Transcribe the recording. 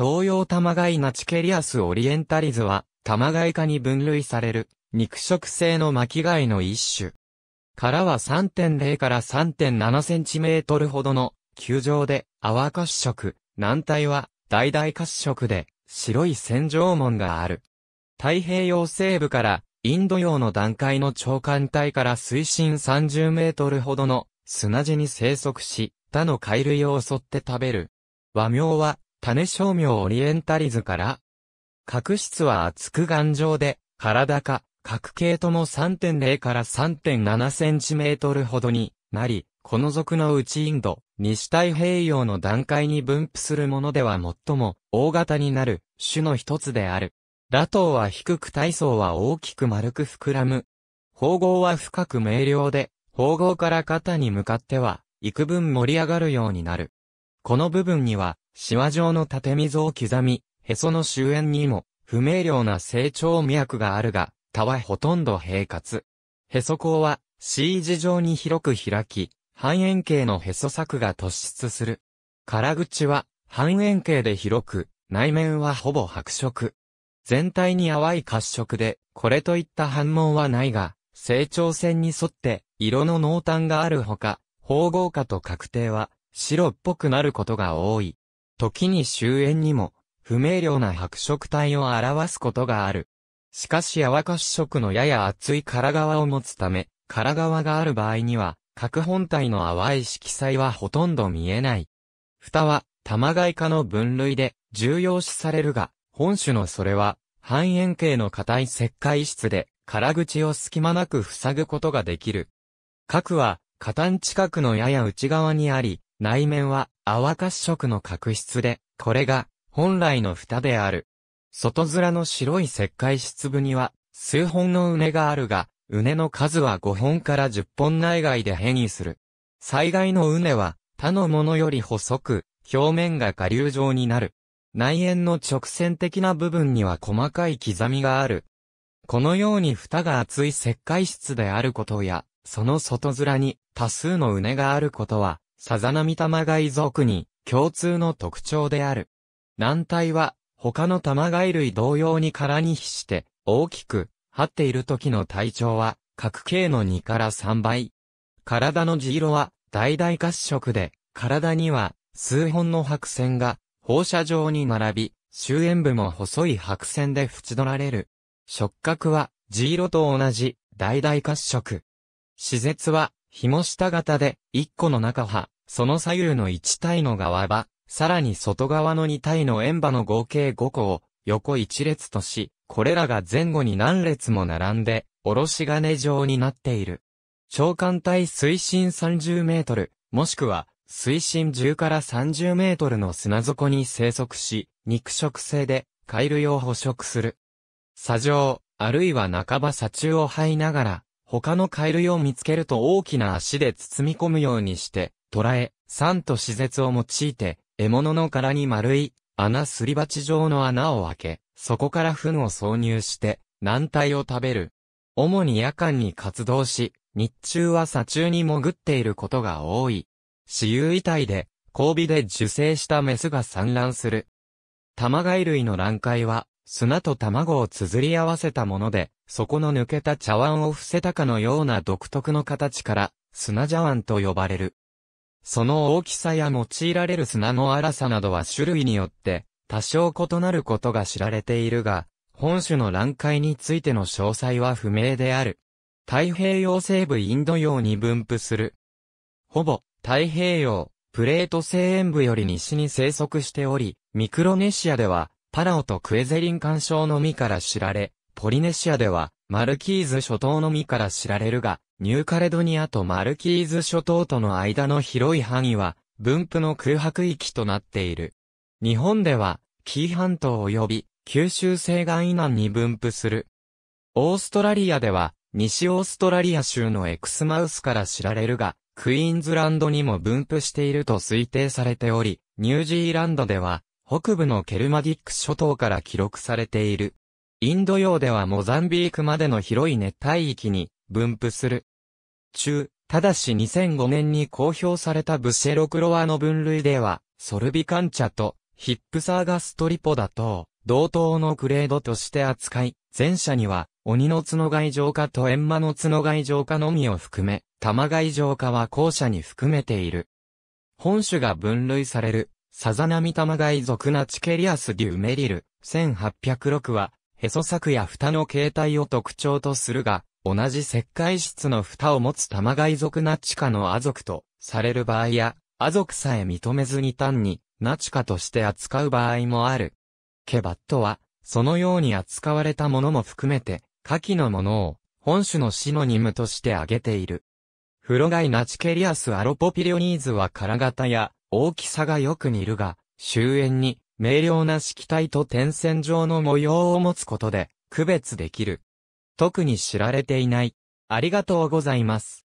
東洋玉貝ナチケリアスオリエンタリズは、玉貝科に分類される、肉食性の巻貝の一種。殻は3.0から3.7センチメートルほどの、球状で、泡褐色、軟体は、大々褐色で、白い洗浄門がある。太平洋西部から、インド洋の段階の長官帯から水深30メートルほどの砂地に生息し、他の貝類を襲って食べる。和名は、種商名オリエンタリズから、角質は厚く頑丈で、体か、角形とも3.0から3.7センチメートルほどになり、この属のうちインド、西太平洋の段階に分布するものでは最も大型になる種の一つである。ラトウは低く体操は大きく丸く膨らむ。縫合は深く明瞭で、縫合から肩に向かっては、幾分盛り上がるようになる。この部分には、シワ状の縦溝を刻み、へその周縁にも、不明瞭な成長脈があるが、他はほとんど平滑。へそ口は、C 字状に広く開き、半円形のへそ柵が突出する。空口は、半円形で広く、内面はほぼ白色。全体に淡い褐色で、これといった反問はないが、成長線に沿って、色の濃淡があるほか、縫合化と確定は、白っぽくなることが多い。時に終焉にも、不明瞭な白色体を表すことがある。しかしか褐色のやや厚い殻側を持つため、殻側がある場合には、核本体の淡い色彩はほとんど見えない。蓋は、玉外科の分類で重要視されるが、本種のそれは、半円形の硬い石灰質で、殻口を隙間なく塞ぐことができる。核は、下端近くのやや内側にあり、内面は泡褐色の角質で、これが本来の蓋である。外面の白い石灰質部には数本の畝があるが、畝の数は5本から10本内外で変異する。災害の畝は他のものより細く、表面が下流状になる。内縁の直線的な部分には細かい刻みがある。このように蓋が厚い石灰質であることや、その外面に多数の畝があることは、サザナミタマガイ属に共通の特徴である。軟体は他のタマガイ類同様に殻に比して大きく張っている時の体長は角形の2から3倍。体の地色は大々褐色で体には数本の白線が放射状に並び、周縁部も細い白線で縁取られる。触覚は、地色と同じ、大々褐色。施設は、紐下型で、1個の中葉、その左右の1体の側場、さらに外側の2体の円波の合計5個を、横1列とし、これらが前後に何列も並んで、おろし金状になっている。長官体水深30メートル、もしくは、水深10から30メートルの砂底に生息し、肉食性で、海類を捕食する。砂上、あるいは半ば砂中を這いながら、他のカエルを見つけると大きな足で包み込むようにして、捕らえ、酸と施設を用いて、獲物の殻に丸い、穴すり鉢状の穴を開け、そこから糞を挿入して、軟体を食べる。主に夜間に活動し、日中は砂中に潜っていることが多い。死有遺体で、交尾で受精したメスが産卵する。玉貝類の卵塊は、砂と卵を綴り合わせたもので、底の抜けた茶碗を伏せたかのような独特の形から、砂茶碗と呼ばれる。その大きさや用いられる砂の粗さなどは種類によって、多少異なることが知られているが、本種の乱海についての詳細は不明である。太平洋西部インド洋に分布する。ほぼ、太平洋、プレート西縁部より西に生息しており、ミクロネシアでは、パラオとクエゼリン干渉のみから知られ、ポリネシアでは、マルキーズ諸島のみから知られるが、ニューカレドニアとマルキーズ諸島との間の広い範囲は、分布の空白域となっている。日本では、紀伊半島及び、九州西岸以南に分布する。オーストラリアでは、西オーストラリア州のエクスマウスから知られるが、クイーンズランドにも分布していると推定されており、ニュージーランドでは、北部のケルマディック諸島から記録されている。インド洋ではモザンビークまでの広い熱帯域に分布する。中、ただし2005年に公表されたブシェロクロワの分類では、ソルビカンチャとヒップサーガストリポダと同等のグレードとして扱い、前者には鬼の角外浄化と閻魔の角外浄化のみを含め、玉外浄化は後者に含めている。本種が分類されるサザナミタマガイ族ナチケリアス・デュメリル、1806は、へそ作や蓋の形態を特徴とするが、同じ石灰質の蓋を持つタマガイ族ナチカのア族とされる場合や、ア族さえ認めずに単にナチカとして扱う場合もある。ケバットは、そのように扱われたものも含めて、下記のものを本種のシノニムとして挙げている。フロガイナチケリアスアロポピリオニーズは殻型や大きさがよく似るが、終焉に明瞭な色体と点線状の模様を持つことで区別できる。特に知られていない。ありがとうございます。